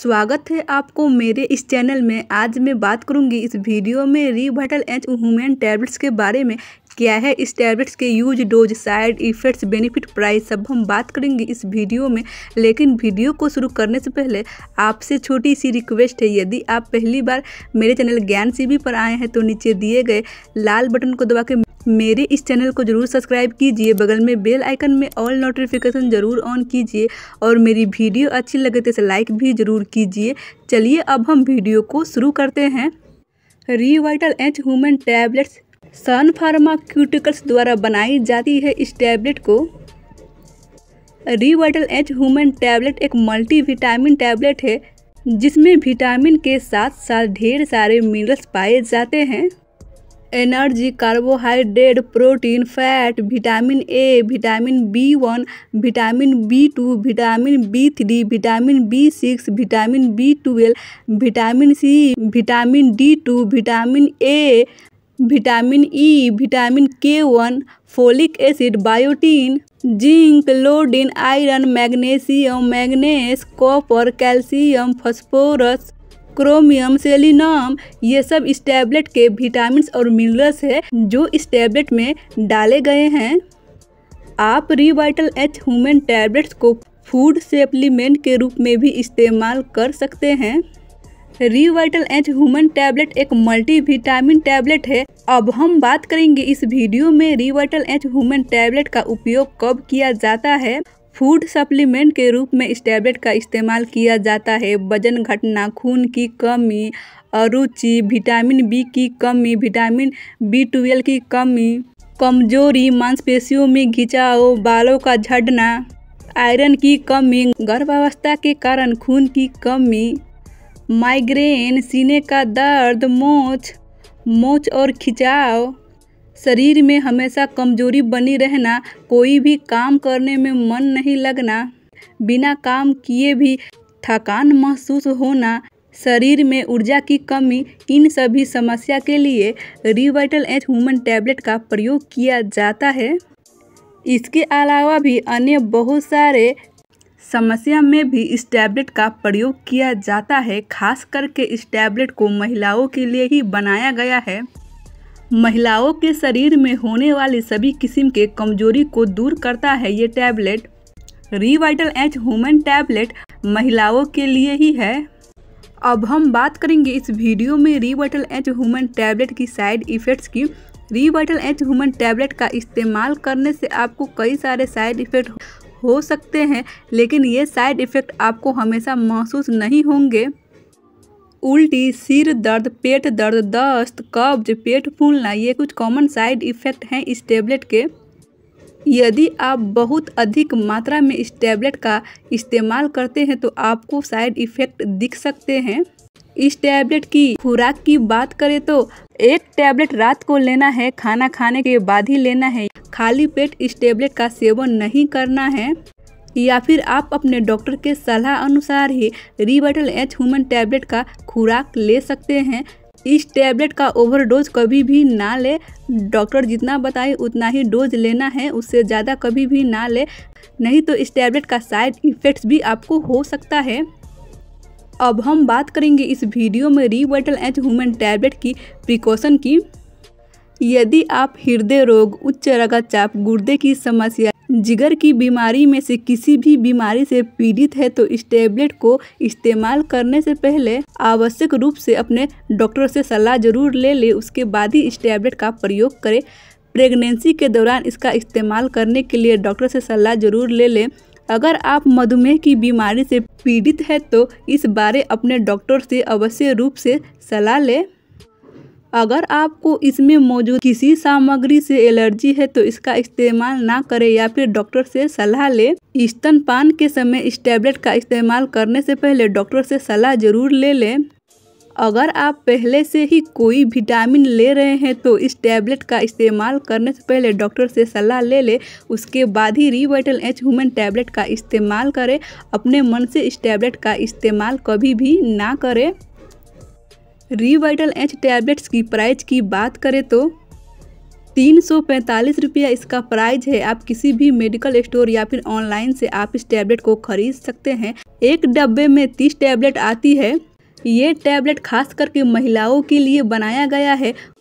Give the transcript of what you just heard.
स्वागत है आपको मेरे इस चैनल में आज मैं बात करूंगी इस वीडियो में रिवर्टल एंड ह्यूमन टैबलेट्स के बारे में क्या है इस टैबलेट्स के use dose side effects benefit price सब हम बात करेंगे इस वीडियो में लेकिन वीडियो को शुरू करने से पहले आपसे छोटी सी रिक्वेस्ट है यदि आप पहली बार मेरे चैनल ज्ञान सी पर आए हैं तो नीचे दिए गए लाल बटन को दबा के मेरे इस चैनल को जरूर सब्सक्राइब कीजिए बगल में बेल आइकन में ऑल नोटिफिकेशन ज़रूर ऑन कीजिए और मेरी वीडियो अच्छी लगे तो इसे लाइक भी ज़रूर कीजिए चलिए अब हम वीडियो को शुरू करते हैं Revital H human tablets Sun Pharmaceuticals द्वारा बनाई जाती है इस टैबलेट को रीवाइटल एच ह्यूमन टैबलेट एक विटामिन टैबलेट है जिसमें विटामिन के साथ साथ ढेर सारे मिनरल्स पाए जाते हैं energy carbohydrate protein fat vitamin A vitamin B one vitamin B two vitamin B three vitamin B six vitamin B twelve vitamin C vitamin D two vitamin A vitamin E vitamin K one folic acid biotin zinc iodine iron magnesium manganese copper calcium phosphorus chromium selenium ये सब इस tablet के vitamin और minerals है जो इस tablet में डाले गए हैं आप रिवाइटल एच ह्यूमन टैबलेट्स को फूड सप्लीमेंट के रूप में भी इस्तेमाल कर सकते हैं रिवाइटल एच ह्यूमन टैबलेट एक मल्टी विटामिन टैबलेट है अब हम बात करेंगे इस वीडियो में रिवाइटल एच ह्यूमन टैबलेट का उपयोग कब किया जाता है फूड सप्लीमेंट के रूप में इस टैबलेट का इस्तेमाल किया जाता है वजन घटना खून की कमी अरुचि विटामिन बी की कमी विटामिन बी ट्वेल्व की कमी कमजोरी मांसपेशियों में घिंचाओ बालों का झड़ना आयरन की कमी गर्भावस्था के कारण खून की कमी माइग्रेन सीने का दर्द मोच मोच और खिंचाव शरीर में हमेशा कमजोरी बनी रहना कोई भी काम करने में मन नहीं लगना बिना काम किए भी थकान महसूस होना शरीर में ऊर्जा की कमी इन सभी समस्या के लिए रिवाइटल एच ह्यूमन टैबलेट का प्रयोग किया जाता है इसके अलावा भी अन्य बहुत सारे समस्या में भी इस टैबलेट का प्रयोग किया जाता है खास करके इस टैबलेट को महिलाओं के लिए ही बनाया गया है महिलाओं के शरीर में होने वाली सभी किस्म के कमजोरी को दूर करता है ये tablet Revital H human tablet महिलाओं के लिए ही है अब हम बात करेंगे इस वीडियो में रिवाइटल एच हुमन टैबलेट की साइड इफ़ेक्ट्स की रिवाइटल एच हुमन टैबलेट का इस्तेमाल करने से आपको कई सारे साइड इफ़ेक्ट हो सकते हैं लेकिन ये साइड इफ़ेक्ट आपको हमेशा महसूस नहीं होंगे उल्टी सिर दर्द पेट दर्द दस्त कब्ज पेट फूलना ये कुछ कॉमन साइड इफ़ेक्ट हैं इस टेबलेट के यदि आप बहुत अधिक मात्रा में इस टैबलेट का इस्तेमाल करते हैं तो आपको साइड इफ़ेक्ट दिख सकते हैं इस टैबलेट की खुराक की बात करें तो एक टैबलेट रात को लेना है खाना खाने के बाद ही लेना है खाली पेट इस टैबलेट का सेवन नहीं करना है या फिर आप अपने डॉक्टर के सलाह अनुसार ही रिबर्टल एच ह्यूमन टैबलेट का खुराक ले सकते हैं इस टैबलेट का ओवरडोज कभी भी ना ले डॉक्टर जितना बताए उतना ही डोज लेना है उससे ज़्यादा कभी भी ना ले नहीं तो इस टैबलेट का साइड इफ़ेक्ट्स भी आपको हो सकता है अब हम बात करेंगे इस वीडियो में रीवाइटल एच ह्यूमन टैबलेट की प्रिकॉशन की यदि आप हृदय रोग उच्च चाप गुर्दे की समस्या जिगर की बीमारी में से किसी भी बीमारी से पीड़ित है तो इस टेबलेट को इस्तेमाल करने से पहले आवश्यक रूप से अपने डॉक्टर से सलाह जरूर ले ले उसके बाद ही इस टैबलेट का प्रयोग करें प्रेगनेंसी के दौरान इसका इस्तेमाल करने के लिए डॉक्टर से सलाह जरूर ले लें अगर आप मधुमेह की बीमारी से पीड़ित है तो इस बारे अपने डॉक्टर से अवश्य रूप से सलाह लें अगर आपको इसमें मौजूद किसी सामग्री से एलर्जी है तो इसका इस्तेमाल ना करें या फिर डॉक्टर से सलाह ले स्तन पान के समय इस टैबलेट का इस्तेमाल करने से पहले डॉक्टर से सलाह जरूर ले लें अगर आप पहले से ही कोई विटामिन ले रहे हैं तो इस टैबलेट का इस्तेमाल करने से पहले डॉक्टर से सलाह ले ले उसके बाद ही रीवाइटल एच हुमन टैबलेट का इस्तेमाल करें अपने मन से इस टैबलेट का इस्तेमाल कभी भी ना करें रीवाइटल एच टैबलेट्स की प्राइस की बात करें तो तीन सौ पैंतालीस रुपया इसका प्राइस है आप किसी भी मेडिकल स्टोर या फिर ऑनलाइन से आप इस टैबलेट को खरीद सकते हैं एक डब्बे में तीस टैबलेट आती है ये टैबलेट खास करके महिलाओं के लिए बनाया गया है